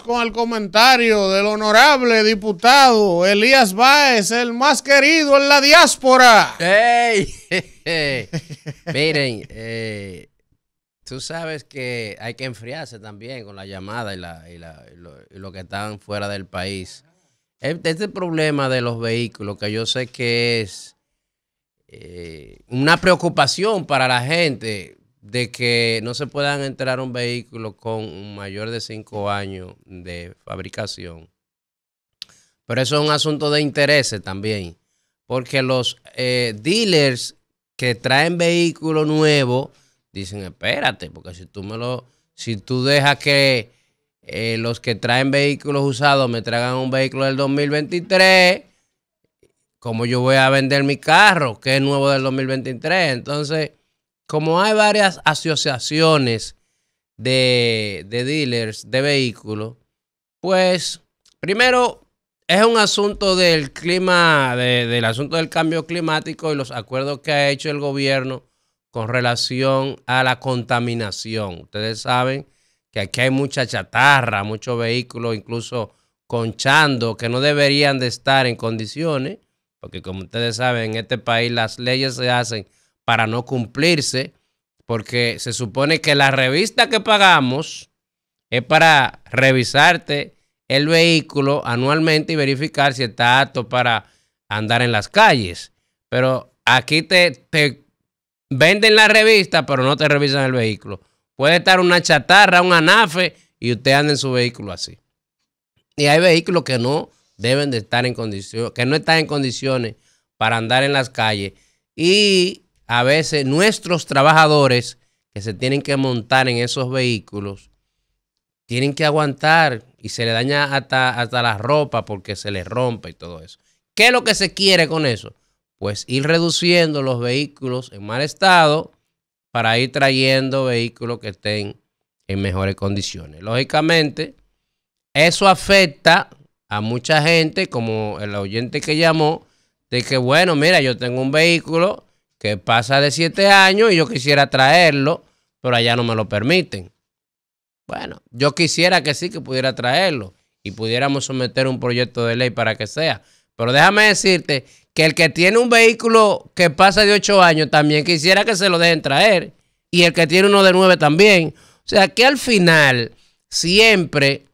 con el comentario del honorable diputado Elías Báez, el más querido en la diáspora. ¡Ey! Miren, eh, tú sabes que hay que enfriarse también con la llamada y, la, lo, que están fuera del país. Eh, este problema de los vehículos, que yo sé que es eh, una preocupación para la gente, de que no se puedan entrar un vehículo con un mayor de cinco años de fabricación. Pero eso es un asunto de interés también, porque los eh, dealers que traen vehículos nuevos dicen, espérate, porque si tú me lo, si tú dejas que eh, los que traen vehículos usados me traigan un vehículo del 2023, ¿cómo yo voy a vender mi carro que es nuevo del 2023? Entonces como hay varias asociaciones de, dealers de vehículos, pues primero es un asunto del clima, del asunto del cambio climático y los acuerdos que ha hecho el gobierno con relación a la contaminación. Ustedes saben que aquí hay mucha chatarra, muchos vehículos incluso conchando que no deberían de estar en condiciones, porque como ustedes saben, en este país las leyes se hacen para no cumplirse, porque se supone que la revista que pagamos es para revisarte el vehículo anualmente y verificar si está apto para andar en las calles. Pero aquí te, venden la revista, pero no te revisan el vehículo. Puede estar una chatarra, un anafe, y usted anda en su vehículo así. Y hay vehículos que no deben de estar en condiciones, que no están en condiciones para andar en las calles. Y a veces nuestros trabajadores que se tienen que montar en esos vehículos tienen que aguantar y se le daña hasta, hasta la ropa porque se les rompe y todo eso. ¿Qué es lo que se quiere con eso? Pues ir reduciendo los vehículos en mal estado para ir trayendo vehículos que estén en mejores condiciones. Lógicamente, eso afecta a mucha gente, como el oyente que llamó, de que, bueno, mira, yo tengo un vehículo que pasa de siete años y yo quisiera traerlo, pero allá no me lo permiten. Bueno, yo quisiera que sí, que pudiera traerlo y pudiéramos someter un proyecto de ley para que sea. Pero déjame decirte que el que tiene un vehículo que pasa de ocho años también quisiera que se lo dejen traer y el que tiene uno de nueve también. O sea que al final siempre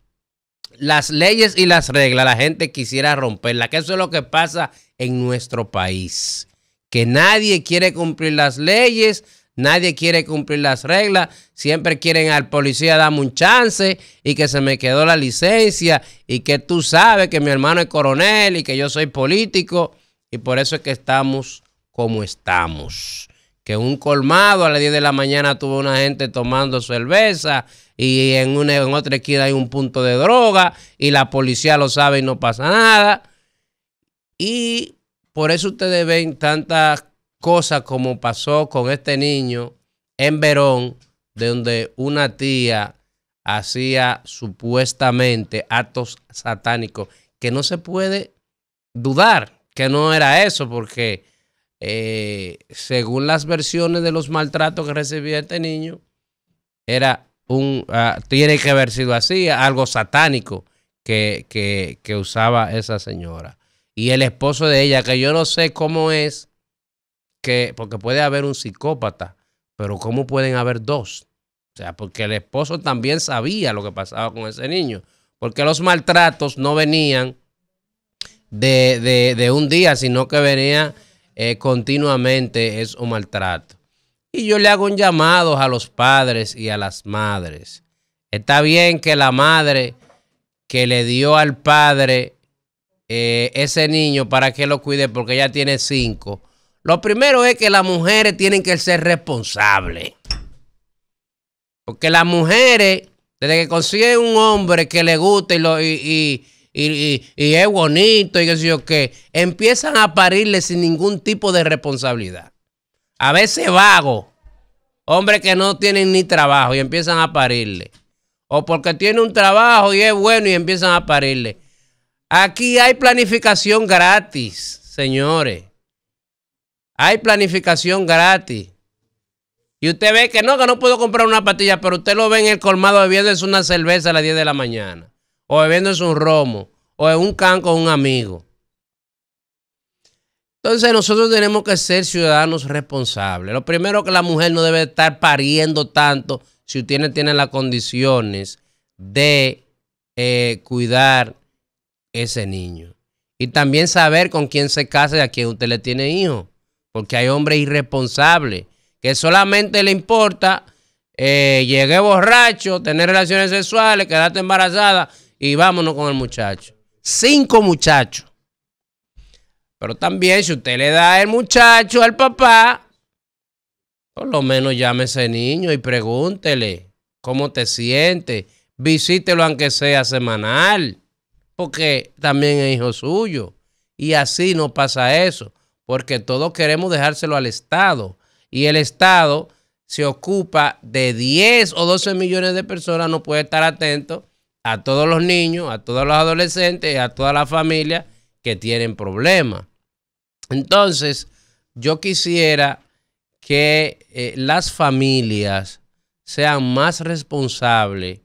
las leyes y las reglas la gente quisiera romperlas, que eso es lo que pasa en nuestro país que nadie quiere cumplir las leyes, nadie quiere cumplir las reglas, siempre quieren al policía darme un chance y que se me quedó la licencia y que tú sabes que mi hermano es coronel y que yo soy político y por eso es que estamos como estamos. Que un colmado a las 10 de la mañana tuvo una gente tomando cerveza y en, una, en otra esquina hay un punto de droga y la policía lo sabe y no pasa nada. Y por eso ustedes ven tantas cosas como pasó con este niño en Verón, donde una tía hacía supuestamente actos satánicos, que no se puede dudar que no era eso, porque eh, según las versiones de los maltratos que recibía este niño, era un, ah, tiene que haber sido así, algo satánico que, que, que usaba esa señora y el esposo de ella, que yo no sé cómo es que, porque puede haber un psicópata, pero cómo pueden haber dos. O sea, porque el esposo también sabía lo que pasaba con ese niño, porque los maltratos no venían de, de, un día, sino que venía eh, continuamente, es un maltrato. Y yo le hago un llamado a los padres y a las madres. Está bien que la madre que le dio al padre eh, ese niño para que lo cuide porque ya tiene cinco. Lo primero es que las mujeres tienen que ser responsables. Porque las mujeres, desde que consiguen un hombre que le gusta y, es bonito y qué sé qué, empiezan a parirle sin ningún tipo de responsabilidad. A veces vago, hombres que no tienen ni trabajo y empiezan a parirle. O porque tiene un trabajo y es bueno y empiezan a parirle. Aquí hay planificación gratis, señores. Hay planificación gratis. Y usted ve que no, que no puedo comprar una pastilla, pero usted lo ve en el colmado bebiéndose una cerveza a las 10 de la mañana, o bebiéndose un romo, o en un can con un amigo. Entonces nosotros tenemos que ser ciudadanos responsables. Lo primero que la mujer no debe estar pariendo tanto si usted tiene, tiene las condiciones de eh, cuidar ese niño. Y también saber con quién se casa y a quién usted le tiene hijo. Porque hay hombres irresponsables que solamente le importa eh, llegué borracho, tener relaciones sexuales, quedarte embarazada y vámonos con el muchacho. Cinco muchachos. Pero también si usted le da el muchacho al papá, por lo menos llame a ese niño y pregúntele cómo te sientes. Visítelo aunque sea semanal porque también es hijo suyo. Y así no pasa eso, porque todos queremos dejárselo al Estado. Y el Estado se ocupa de 10 o 12 millones de personas, no puede estar atento a todos los niños, a todos los adolescentes, a todas las familias que tienen problemas. Entonces, yo quisiera que eh, las familias sean más responsables,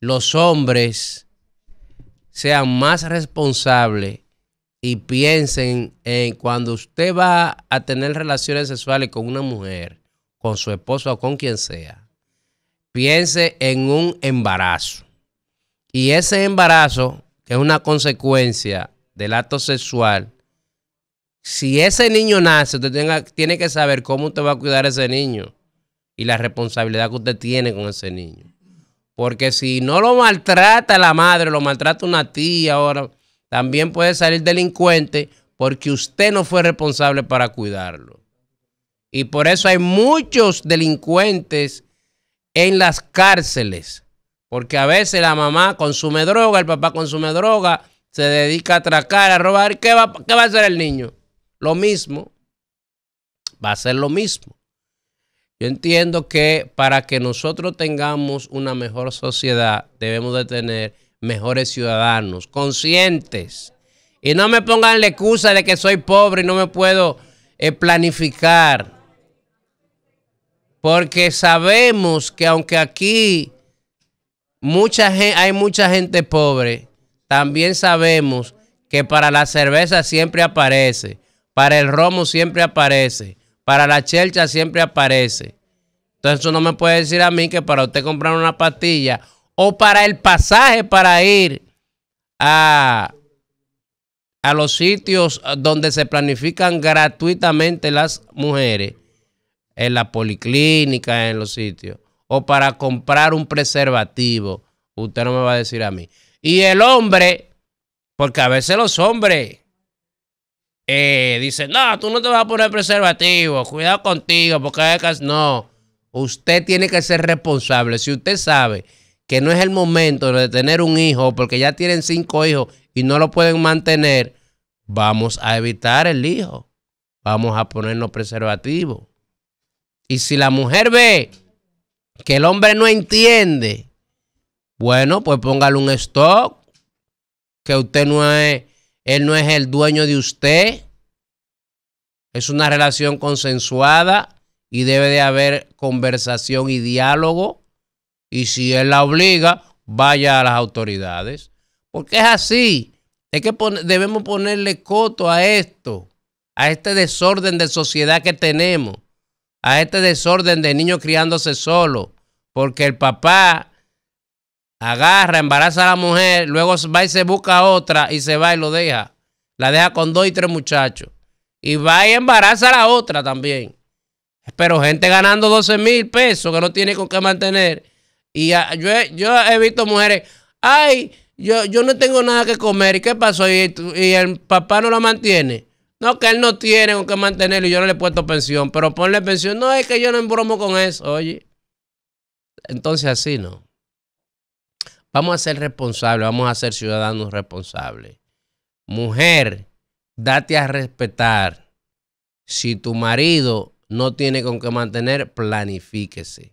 los hombres, sean más responsables y piensen en cuando usted va a tener relaciones sexuales con una mujer, con su esposo o con quien sea, piense en un embarazo. Y ese embarazo, que es una consecuencia del acto sexual, si ese niño nace, usted tiene que saber cómo usted va a cuidar a ese niño y la responsabilidad que usted tiene con ese niño. Porque si no lo maltrata la madre, lo maltrata una tía ahora, también puede salir delincuente porque usted no fue responsable para cuidarlo. Y por eso hay muchos delincuentes en las cárceles. Porque a veces la mamá consume droga, el papá consume droga, se dedica a atracar, a robar. ¿Qué va, qué va a hacer el niño? Lo mismo. Va a ser lo mismo. Yo entiendo que para que nosotros tengamos una mejor sociedad, debemos de tener mejores ciudadanos, conscientes. Y no me pongan la excusa de que soy pobre y no me puedo eh, planificar. Porque sabemos que aunque aquí mucha hay mucha gente pobre, también sabemos que para la cerveza siempre aparece, para el romo siempre aparece, para la chelcha siempre aparece. Entonces eso no me puede decir a mí que para usted comprar una pastilla o para el pasaje para ir a, a los sitios donde se planifican gratuitamente las mujeres, en la policlínica, en los sitios, o para comprar un preservativo. Usted no me va a decir a mí. Y el hombre, porque a veces los hombres eh, dice, no, tú no te vas a poner preservativo, cuidado contigo, porque no, usted tiene que ser responsable. Si usted sabe que no es el momento de tener un hijo, porque ya tienen cinco hijos y no lo pueden mantener, vamos a evitar el hijo, vamos a ponernos preservativo. Y si la mujer ve que el hombre no entiende, bueno, pues póngale un stock que usted no es él no es el dueño de usted. Es una relación consensuada y debe de haber conversación y diálogo. Y si él la obliga, vaya a las autoridades. Porque es así. Es que debemos ponerle coto a esto, a este desorden de sociedad que tenemos, a este desorden de niños criándose solos, porque el papá agarra, embaraza a la mujer, luego va y se busca otra y se va y lo deja. La deja con dos y tres muchachos. Y va y embaraza a la otra también. Pero gente ganando 12 mil pesos que no tiene con qué mantener. Y yo, he visto mujeres, ay, yo, no tengo nada que comer. ¿Y qué pasó? ¿Y, y el papá no la mantiene? No, que él no tiene con qué mantenerlo y yo no le he puesto pensión. Pero ponle pensión. No, es que yo no embromo con eso. Oye. Entonces así no. Vamos a ser responsables, vamos a ser ciudadanos responsables. Mujer, date a respetar. Si tu marido no tiene con qué mantener, planifíquese.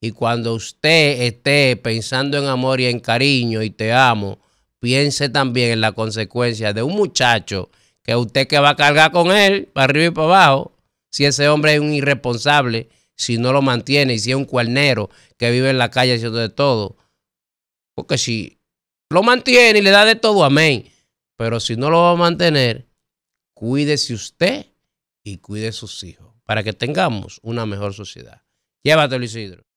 Y cuando usted esté pensando en amor y en cariño y te amo, piense también en la consecuencia de un muchacho que usted que va a cargar con él, para arriba y para abajo, si ese hombre es un irresponsable, si no lo mantiene y si es un cuernero que vive en la calle haciendo de todo porque si lo mantiene y le da de todo, amén. Pero si no lo va a mantener, cuídese usted y cuide sus hijos para que tengamos una mejor sociedad. Luis Isidro.